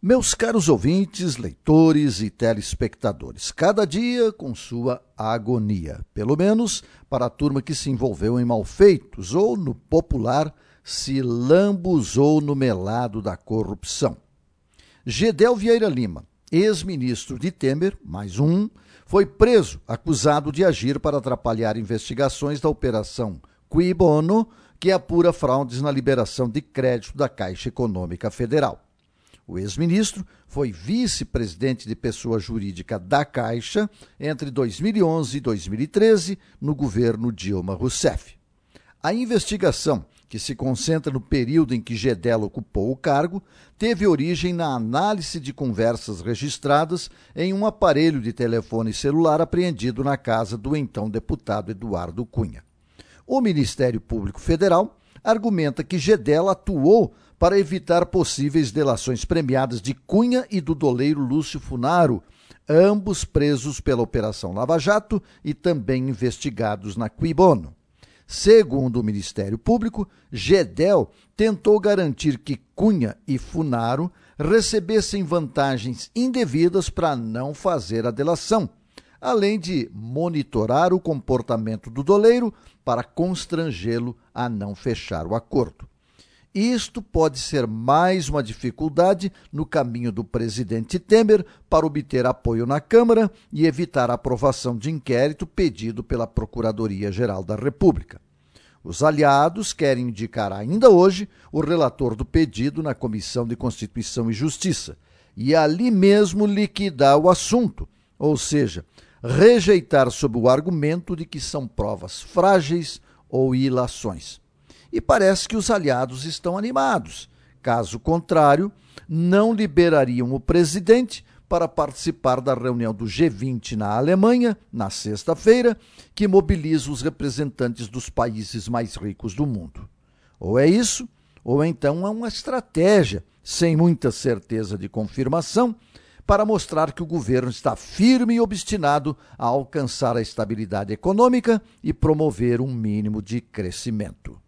Meus caros ouvintes, leitores e telespectadores, cada dia com sua agonia, pelo menos para a turma que se envolveu em malfeitos ou, no popular, se lambuzou no melado da corrupção. Gedel Vieira Lima, ex-ministro de Temer, mais um, foi preso, acusado de agir para atrapalhar investigações da Operação Qui Bono, que apura fraudes na liberação de crédito da Caixa Econômica Federal. O ex-ministro foi vice-presidente de pessoa jurídica da Caixa entre 2011 e 2013 no governo Dilma Rousseff. A investigação, que se concentra no período em que Gedel ocupou o cargo, teve origem na análise de conversas registradas em um aparelho de telefone celular apreendido na casa do então deputado Eduardo Cunha. O Ministério Público Federal argumenta que Gedela atuou para evitar possíveis delações premiadas de Cunha e do doleiro Lúcio Funaro, ambos presos pela Operação Lava Jato e também investigados na Quibono. Segundo o Ministério Público, Gedel tentou garantir que Cunha e Funaro recebessem vantagens indevidas para não fazer a delação, além de monitorar o comportamento do doleiro para constrangê-lo a não fechar o acordo. Isto pode ser mais uma dificuldade no caminho do presidente Temer para obter apoio na Câmara e evitar a aprovação de inquérito pedido pela Procuradoria-Geral da República. Os aliados querem indicar ainda hoje o relator do pedido na Comissão de Constituição e Justiça e ali mesmo liquidar o assunto, ou seja, rejeitar sob o argumento de que são provas frágeis ou ilações. E parece que os aliados estão animados. Caso contrário, não liberariam o presidente para participar da reunião do G20 na Alemanha, na sexta-feira, que mobiliza os representantes dos países mais ricos do mundo. Ou é isso, ou então é uma estratégia, sem muita certeza de confirmação, para mostrar que o governo está firme e obstinado a alcançar a estabilidade econômica e promover um mínimo de crescimento.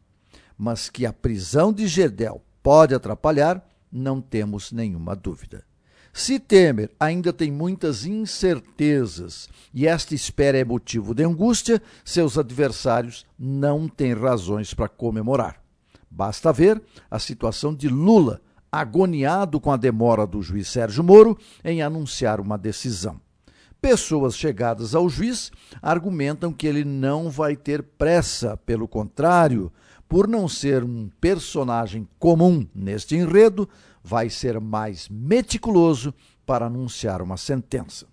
Mas que a prisão de Gerdel pode atrapalhar, não temos nenhuma dúvida. Se Temer ainda tem muitas incertezas e esta espera é motivo de angústia, seus adversários não têm razões para comemorar. Basta ver a situação de Lula, agoniado com a demora do juiz Sérgio Moro em anunciar uma decisão. Pessoas chegadas ao juiz argumentam que ele não vai ter pressa, pelo contrário, por não ser um personagem comum neste enredo, vai ser mais meticuloso para anunciar uma sentença.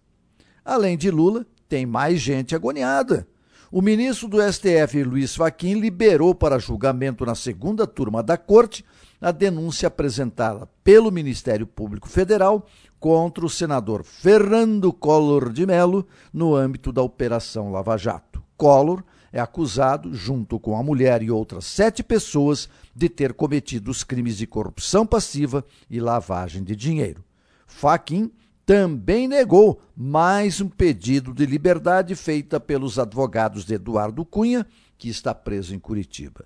Além de Lula, tem mais gente agoniada o ministro do STF, Luiz Faquim, liberou para julgamento na segunda turma da corte a denúncia apresentada pelo Ministério Público Federal contra o senador Fernando Collor de Mello no âmbito da Operação Lava Jato. Collor é acusado, junto com a mulher e outras sete pessoas, de ter cometido os crimes de corrupção passiva e lavagem de dinheiro. Faquim também negou mais um pedido de liberdade feita pelos advogados de Eduardo Cunha, que está preso em Curitiba.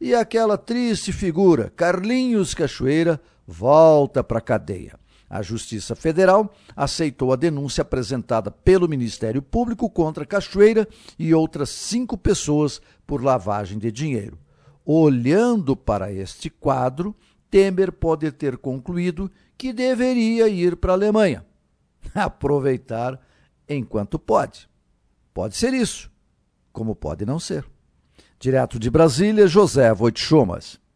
E aquela triste figura, Carlinhos Cachoeira, volta para a cadeia. A Justiça Federal aceitou a denúncia apresentada pelo Ministério Público contra Cachoeira e outras cinco pessoas por lavagem de dinheiro. Olhando para este quadro, Temer pode ter concluído que deveria ir para a Alemanha aproveitar enquanto pode. Pode ser isso, como pode não ser. Direto de Brasília, José Chomas